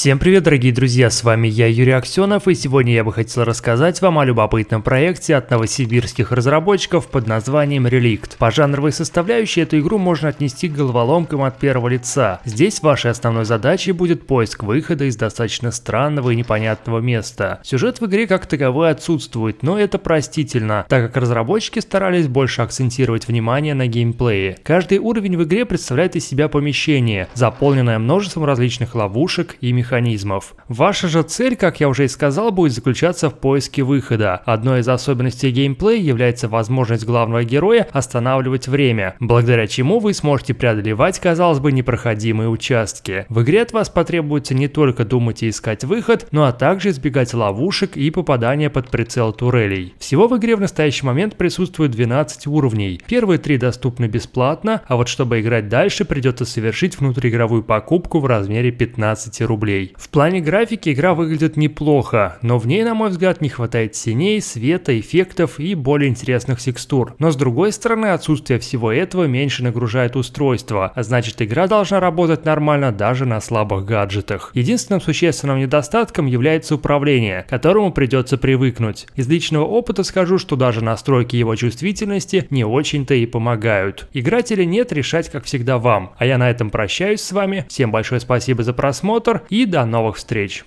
Всем привет, дорогие друзья, с вами я, Юрий Аксенов, и сегодня я бы хотел рассказать вам о любопытном проекте от новосибирских разработчиков под названием Relict. По жанровой составляющей эту игру можно отнести к головоломкам от первого лица. Здесь вашей основной задачей будет поиск выхода из достаточно странного и непонятного места. Сюжет в игре как таковой отсутствует, но это простительно, так как разработчики старались больше акцентировать внимание на геймплее. Каждый уровень в игре представляет из себя помещение, заполненное множеством различных ловушек и механизмов механизмов. Ваша же цель, как я уже и сказал, будет заключаться в поиске выхода. Одной из особенностей геймплея является возможность главного героя останавливать время, благодаря чему вы сможете преодолевать, казалось бы, непроходимые участки. В игре от вас потребуется не только думать и искать выход, но а также избегать ловушек и попадания под прицел турелей. Всего в игре в настоящий момент присутствует 12 уровней. Первые три доступны бесплатно, а вот чтобы играть дальше, придется совершить внутриигровую покупку в размере 15 рублей рублей. В плане графики игра выглядит неплохо, но в ней, на мой взгляд, не хватает синей света, эффектов и более интересных текстур. Но с другой стороны, отсутствие всего этого меньше нагружает устройство, а значит игра должна работать нормально даже на слабых гаджетах. Единственным существенным недостатком является управление, к которому придется привыкнуть. Из личного опыта скажу, что даже настройки его чувствительности не очень-то и помогают. Играть или нет, решать как всегда вам. А я на этом прощаюсь с вами. Всем большое спасибо за просмотр и до новых встреч!